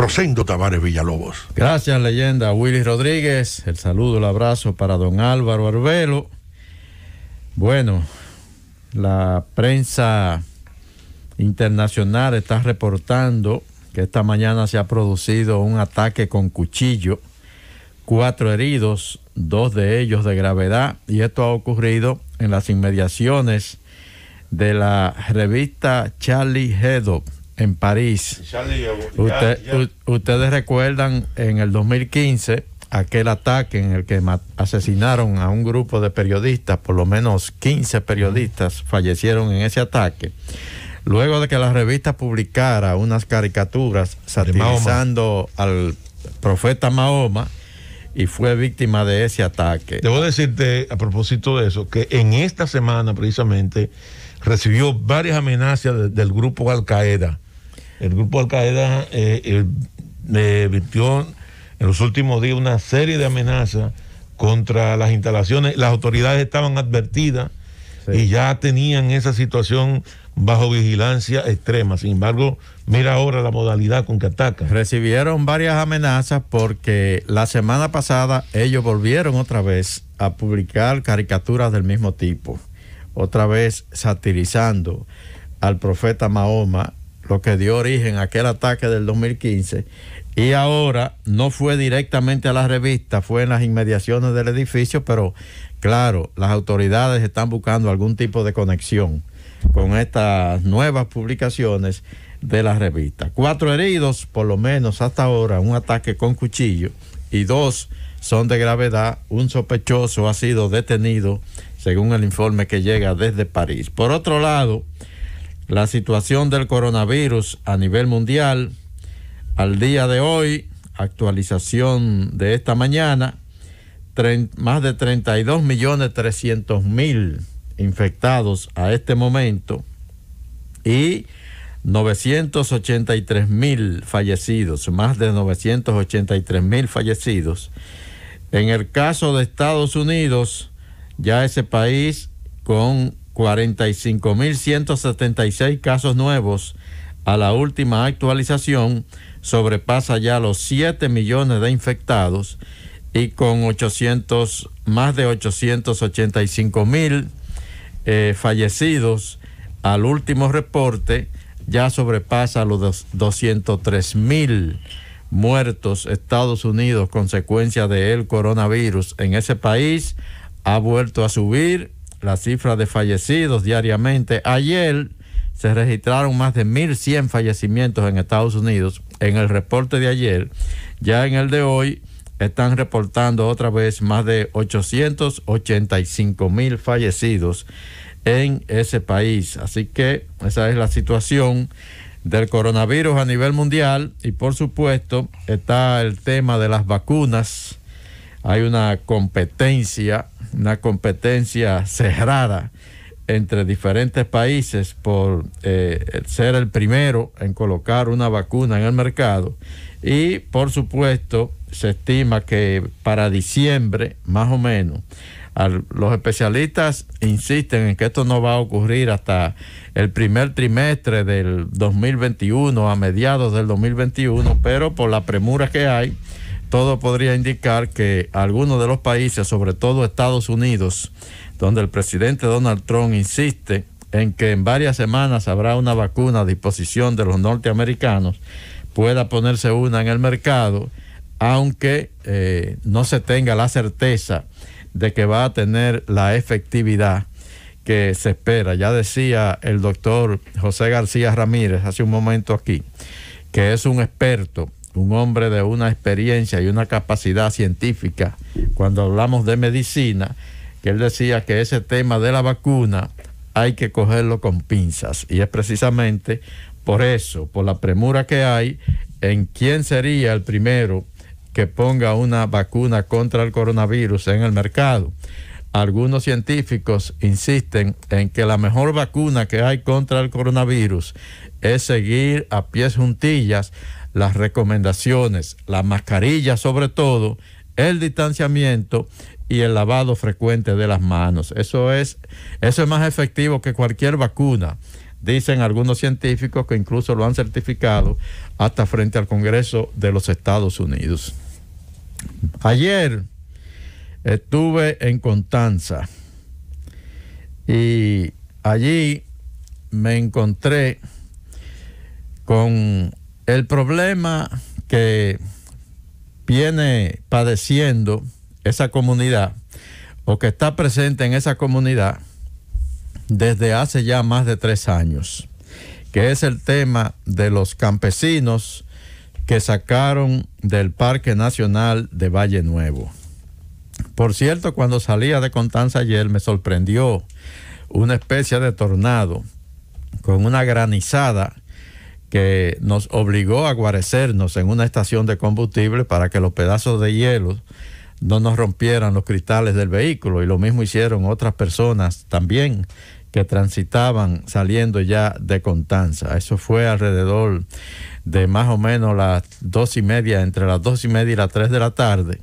Rosendo Tavares Villalobos. Gracias, leyenda. Willy Rodríguez, el saludo, el abrazo para don Álvaro Arbelo. Bueno, la prensa internacional está reportando que esta mañana se ha producido un ataque con cuchillo, cuatro heridos, dos de ellos de gravedad, y esto ha ocurrido en las inmediaciones de la revista Charlie Hebdo en París. ustedes recuerdan en el 2015 aquel ataque en el que asesinaron a un grupo de periodistas, por lo menos 15 periodistas fallecieron en ese ataque. Luego de que la revista publicara unas caricaturas satirizando al profeta Mahoma y fue víctima de ese ataque. Debo decirte a propósito de eso que en esta semana precisamente recibió varias amenazas del grupo Al Qaeda el grupo Al Qaeda eh, eh en los últimos días una serie de amenazas contra las instalaciones. Las autoridades estaban advertidas y ya tenían esa situación bajo vigilancia extrema. Sin embargo, mira ahora la modalidad con que atacan. Recibieron varias amenazas porque la semana pasada ellos volvieron otra vez a publicar caricaturas del mismo tipo, otra vez satirizando al profeta Mahoma lo que dio origen a aquel ataque del 2015. Y ahora no fue directamente a la revista, fue en las inmediaciones del edificio, pero claro, las autoridades están buscando algún tipo de conexión con estas nuevas publicaciones de la revista. Cuatro heridos, por lo menos hasta ahora, un ataque con cuchillo y dos son de gravedad. Un sospechoso ha sido detenido, según el informe que llega desde París. Por otro lado, la situación del coronavirus a nivel mundial. Al día de hoy, actualización de esta mañana, más de 32 millones mil infectados a este momento y 983.000 mil fallecidos, más de 983.000 mil fallecidos. En el caso de Estados Unidos, ya ese país con 45.176 casos nuevos a la última actualización, sobrepasa ya los 7 millones de infectados y con 800, más de 885 mil eh, fallecidos al último reporte, ya sobrepasa los 203 mil muertos Estados Unidos consecuencia del coronavirus en ese país ha vuelto a subir la cifra de fallecidos diariamente. Ayer se registraron más de 1.100 fallecimientos en Estados Unidos. En el reporte de ayer, ya en el de hoy, están reportando otra vez más de 885.000 fallecidos en ese país. Así que esa es la situación del coronavirus a nivel mundial y por supuesto está el tema de las vacunas. Hay una competencia una competencia cerrada entre diferentes países por eh, ser el primero en colocar una vacuna en el mercado. Y por supuesto, se estima que para diciembre, más o menos, los especialistas insisten en que esto no va a ocurrir hasta el primer trimestre del 2021, a mediados del 2021, pero por la premura que hay, todo podría indicar que algunos de los países, sobre todo Estados Unidos, donde el presidente Donald Trump insiste en que en varias semanas habrá una vacuna a disposición de los norteamericanos, pueda ponerse una en el mercado, aunque eh, no se tenga la certeza de que va a tener la efectividad que se espera. Ya decía el doctor José García Ramírez hace un momento aquí, que es un experto un hombre de una experiencia y una capacidad científica, cuando hablamos de medicina, que él decía que ese tema de la vacuna hay que cogerlo con pinzas. Y es precisamente por eso, por la premura que hay en quién sería el primero que ponga una vacuna contra el coronavirus en el mercado. Algunos científicos insisten en que la mejor vacuna que hay contra el coronavirus es seguir a pies juntillas las recomendaciones, la mascarilla sobre todo, el distanciamiento y el lavado frecuente de las manos. Eso es, eso es más efectivo que cualquier vacuna. Dicen algunos científicos que incluso lo han certificado hasta frente al Congreso de los Estados Unidos. Ayer estuve en Constanza y allí me encontré con el problema que viene padeciendo esa comunidad o que está presente en esa comunidad desde hace ya más de tres años, que es el tema de los campesinos que sacaron del Parque Nacional de Valle Nuevo. Por cierto, cuando salía de Contanza ayer me sorprendió una especie de tornado con una granizada que nos obligó a guarecernos en una estación de combustible para que los pedazos de hielo no nos rompieran los cristales del vehículo y lo mismo hicieron otras personas también que transitaban saliendo ya de Contanza. Eso fue alrededor de más o menos las dos y media, entre las dos y media y las tres de la tarde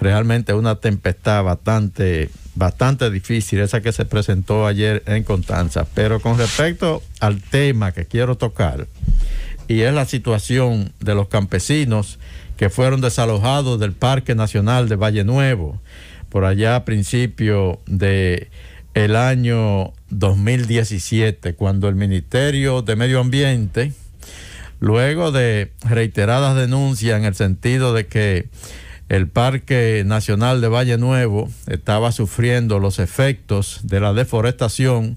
realmente una tempestad bastante, bastante difícil, esa que se presentó ayer en Constanza. Pero con respecto al tema que quiero tocar, y es la situación de los campesinos que fueron desalojados del Parque Nacional de Valle Nuevo, por allá a principio de el año 2017, cuando el Ministerio de Medio Ambiente, luego de reiteradas denuncias en el sentido de que el Parque Nacional de Valle Nuevo estaba sufriendo los efectos de la deforestación,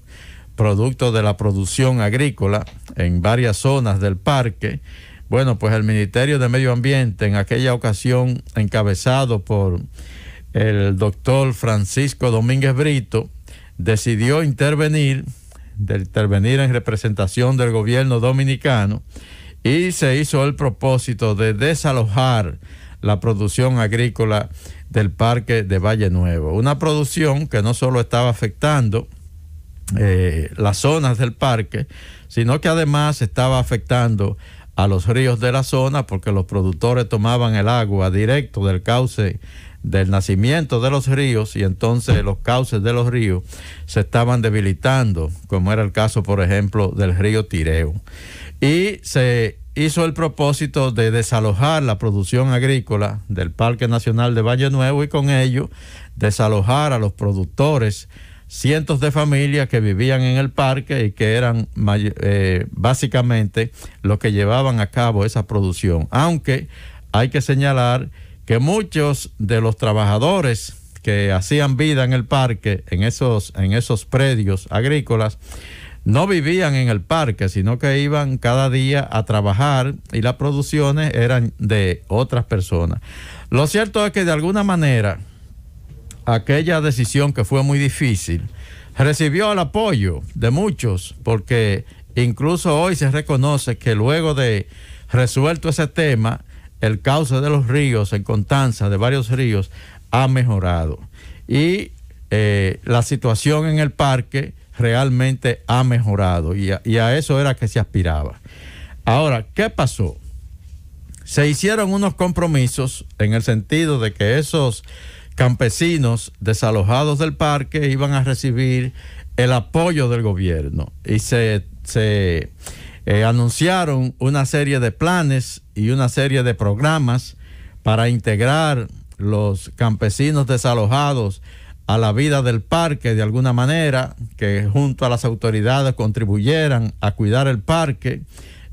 producto de la producción agrícola en varias zonas del parque. Bueno, pues el Ministerio de Medio Ambiente en aquella ocasión, encabezado por el doctor Francisco Domínguez Brito, decidió intervenir, de intervenir en representación del gobierno dominicano, y se hizo el propósito de desalojar la producción agrícola del Parque de Valle Nuevo. Una producción que no solo estaba afectando eh, las zonas del parque, sino que además estaba afectando a los ríos de la zona porque los productores tomaban el agua directo del cauce del nacimiento de los ríos y entonces los cauces de los ríos se estaban debilitando, como era el caso, por ejemplo, del río Tireo. Y se hizo el propósito de desalojar la producción agrícola del Parque Nacional de Valle Nuevo y con ello desalojar a los productores, cientos de familias que vivían en el parque y que eran eh, básicamente los que llevaban a cabo esa producción. Aunque hay que señalar que muchos de los trabajadores que hacían vida en el parque, en esos, en esos predios agrícolas, no vivían en el parque, sino que iban cada día a trabajar y las producciones eran de otras personas. Lo cierto es que de alguna manera aquella decisión que fue muy difícil recibió el apoyo de muchos, porque incluso hoy se reconoce que luego de resuelto ese tema, el cauce de los ríos en Constanza, de varios ríos, ha mejorado. Y eh, la situación en el parque realmente ha mejorado y a, eso era que se aspiraba. Ahora, ¿qué pasó? Se hicieron unos compromisos en el sentido de que esos campesinos desalojados del parque iban a recibir el apoyo del gobierno y se, eh, anunciaron una serie de planes y una serie de programas para integrar los campesinos desalojados a la vida del parque de alguna manera, que junto a las autoridades contribuyeran a cuidar el parque.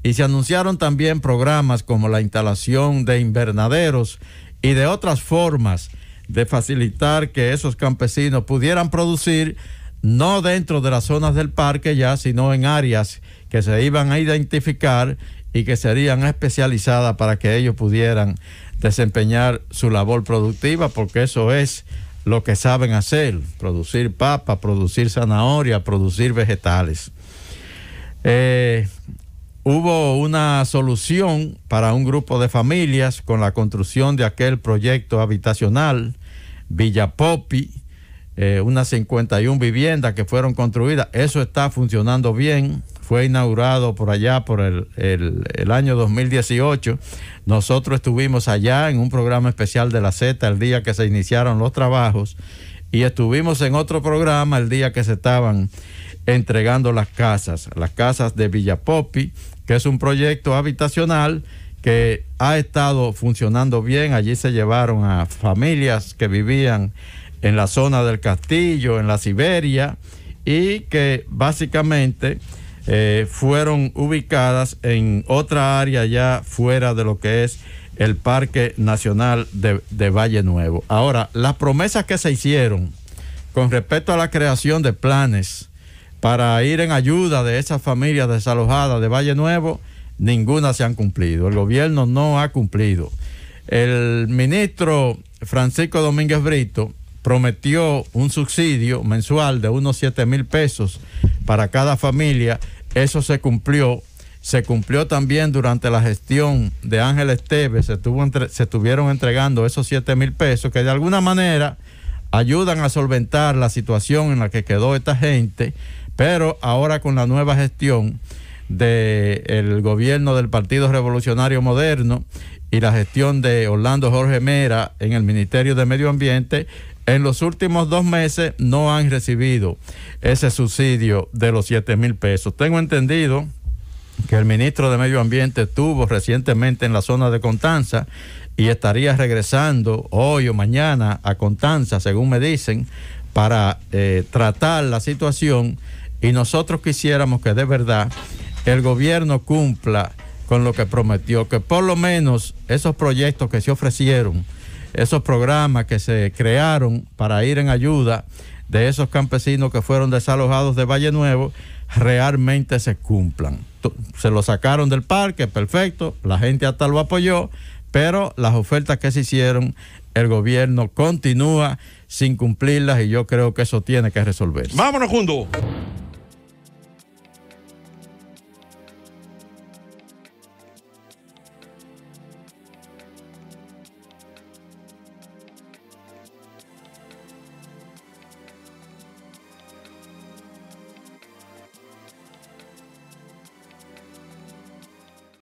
Y se anunciaron también programas como la instalación de invernaderos y de otras formas de facilitar que esos campesinos pudieran producir, no dentro de las zonas del parque ya, sino en áreas que se iban a identificar y que serían especializadas para que ellos pudieran desempeñar su labor productiva, porque eso es lo que saben hacer, producir papa, producir zanahoria, producir vegetales. Eh, hubo una solución para un grupo de familias con la construcción de aquel proyecto habitacional, Villa Popi, eh, unas 51 viviendas que fueron construidas. Eso está funcionando bien, fue inaugurado por allá por el, año 2018. Nosotros estuvimos allá en un programa especial de la Z el día que se iniciaron los trabajos y estuvimos en otro programa el día que se estaban entregando las casas, las casas de Villapopi, que es un proyecto habitacional que ha estado funcionando bien. Allí se llevaron a familias que vivían en la zona del castillo, en la Siberia, y que básicamente eh, fueron ubicadas en otra área ya fuera de lo que es el Parque Nacional de, de Valle Nuevo. Ahora, las promesas que se hicieron con respecto a la creación de planes para ir en ayuda de esas familias desalojadas de Valle Nuevo, ninguna se han cumplido. El gobierno no ha cumplido. El ministro Francisco Domínguez Brito prometió un subsidio mensual de unos 7 mil pesos para cada familia eso se cumplió. Se cumplió también durante la gestión de Ángel Esteves, se, se estuvieron entregando esos 7 mil pesos que de alguna manera ayudan a solventar la situación en la que quedó esta gente, pero ahora con la nueva gestión del el gobierno del Partido Revolucionario Moderno y la gestión de Orlando Jorge Mera en el Ministerio de Medio Ambiente, en los últimos dos meses no han recibido ese subsidio de los 7 mil pesos. Tengo entendido que el ministro de Medio Ambiente estuvo recientemente en la zona de Contanza y estaría regresando hoy o mañana a Contanza, según me dicen, para eh, tratar la situación y nosotros quisiéramos que de verdad el gobierno cumpla con lo que prometió, que por lo menos esos proyectos que se ofrecieron, esos programas que se crearon para ir en ayuda de esos campesinos que fueron desalojados de Valle Nuevo realmente se cumplan. Se lo sacaron del parque, perfecto, la gente hasta lo apoyó, pero las ofertas que se hicieron, el gobierno continúa sin cumplirlas y yo creo que eso tiene que resolverse. Vámonos, juntos.